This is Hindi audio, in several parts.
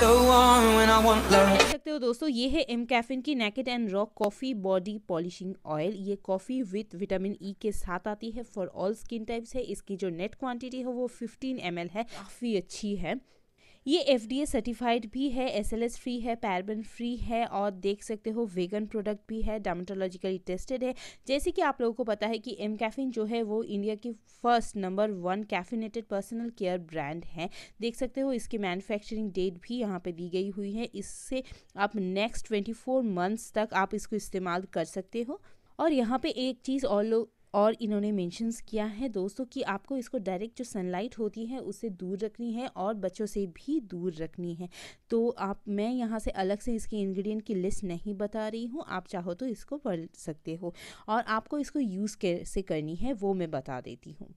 देख सकते हो दोस्तों ये है एम कैफिन की naked and raw coffee body polishing oil ये कॉफी विथ विटामिन ई के साथ आती है फॉर ऑल स्किन टाइप्स है इसकी जो नेट क्वांटिटी है वो 15 एम है काफ़ी अच्छी है ये एफ सर्टिफाइड भी है एस फ्री है पैरबन फ्री है और देख सकते हो वेगन प्रोडक्ट भी है डामेटोलॉजिकली टेस्टेड है जैसे कि आप लोगों को पता है कि एम कैफिन जो है वो इंडिया की first number one caffeinated personal care brand है देख सकते हो इसकी मैन्युफैक्चरिंग डेट भी यहाँ पे दी गई हुई है इससे आप नेक्स्ट ट्वेंटी फोर मंथ्स तक आप इसको इस्तेमाल कर सकते हो और यहाँ पे एक चीज़ और लोग और इन्होंने मेंशंस किया है दोस्तों कि आपको इसको डायरेक्ट जो सनलाइट होती है उससे दूर रखनी है और बच्चों से भी दूर रखनी है तो आप मैं यहाँ से अलग से इसके इंग्रेडिएंट की लिस्ट नहीं बता रही हूँ आप चाहो तो इसको पढ़ सकते हो और आपको इसको यूज़ कैसे करनी है वो मैं बता देती हूँ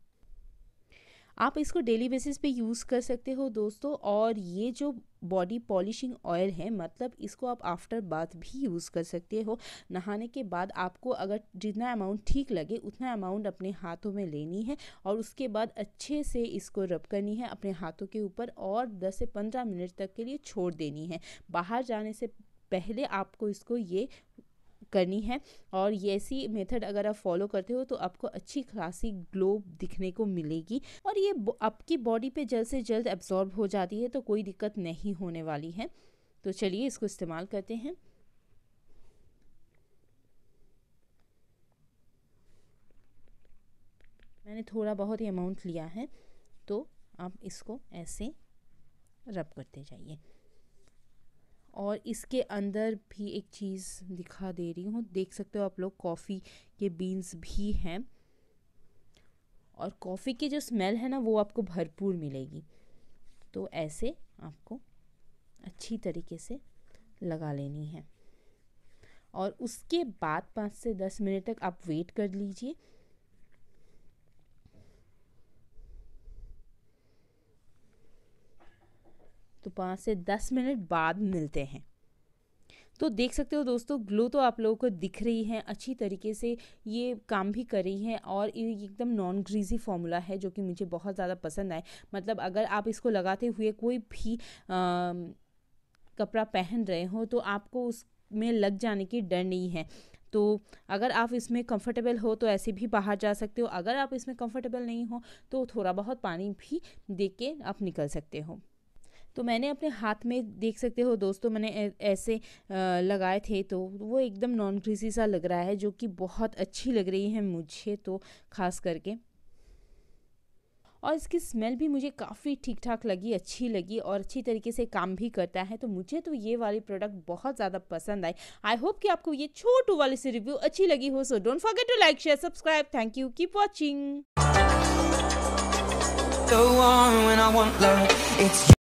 आप इसको डेली बेसिस पे यूज़ कर सकते हो दोस्तों और ये जो बॉडी पॉलिशिंग ऑयल है मतलब इसको आप आफ्टर बाथ भी यूज़ कर सकते हो नहाने के बाद आपको अगर जितना अमाउंट ठीक लगे उतना अमाउंट अपने हाथों में लेनी है और उसके बाद अच्छे से इसको रब करनी है अपने हाथों के ऊपर और 10 से 15 मिनट तक के लिए छोड़ देनी है बाहर जाने से पहले आपको इसको ये करनी है और ये ऐसी मेथड अगर आप फॉलो करते हो तो आपको अच्छी खासी ग्लो दिखने को मिलेगी और ये आपकी बॉडी पे जल्द से जल्द एब्जॉर्ब हो जाती है तो कोई दिक्कत नहीं होने वाली है तो चलिए इसको इस्तेमाल करते हैं मैंने थोड़ा बहुत ही अमाउंट लिया है तो आप इसको ऐसे रब करते जाइए और इसके अंदर भी एक चीज़ दिखा दे रही हूँ देख सकते हो आप लोग कॉफ़ी के बीन्स भी हैं और कॉफ़ी की जो स्मेल है ना वो आपको भरपूर मिलेगी तो ऐसे आपको अच्छी तरीके से लगा लेनी है और उसके बाद पाँच से दस मिनट तक आप वेट कर लीजिए तो पाँच से दस मिनट बाद मिलते हैं तो देख सकते हो दोस्तों ग्लो तो आप लोगों को दिख रही है अच्छी तरीके से ये काम भी कर रही हैं और ये एकदम नॉन ग्रीजी फॉर्मूला है जो कि मुझे बहुत ज़्यादा पसंद आए मतलब अगर आप इसको लगाते हुए कोई भी आ, कपड़ा पहन रहे हो तो आपको उसमें लग जाने की डर नहीं है तो अगर आप इसमें कंफर्टेबल हो तो ऐसे भी बाहर जा सकते हो अगर आप इसमें कंफर्टेबल नहीं हो तो थोड़ा बहुत पानी भी दे के आप निकल सकते हो तो मैंने अपने हाथ में देख सकते हो दोस्तों मैंने ऐसे लगाए थे तो वो एकदम नॉन क्रीसी सा लग रहा है जो कि बहुत अच्छी लग रही है मुझे तो ख़ास करके और इसकी स्मेल भी मुझे काफ़ी ठीक ठाक लगी अच्छी लगी और अच्छी तरीके से काम भी करता है तो मुझे तो ये वाली प्रोडक्ट बहुत ज़्यादा पसंद आई आई होप कि आपको ये छोटू वाली सी रिव्यू अच्छी लगी हो so don't forget to like share subscribe thank you keep watching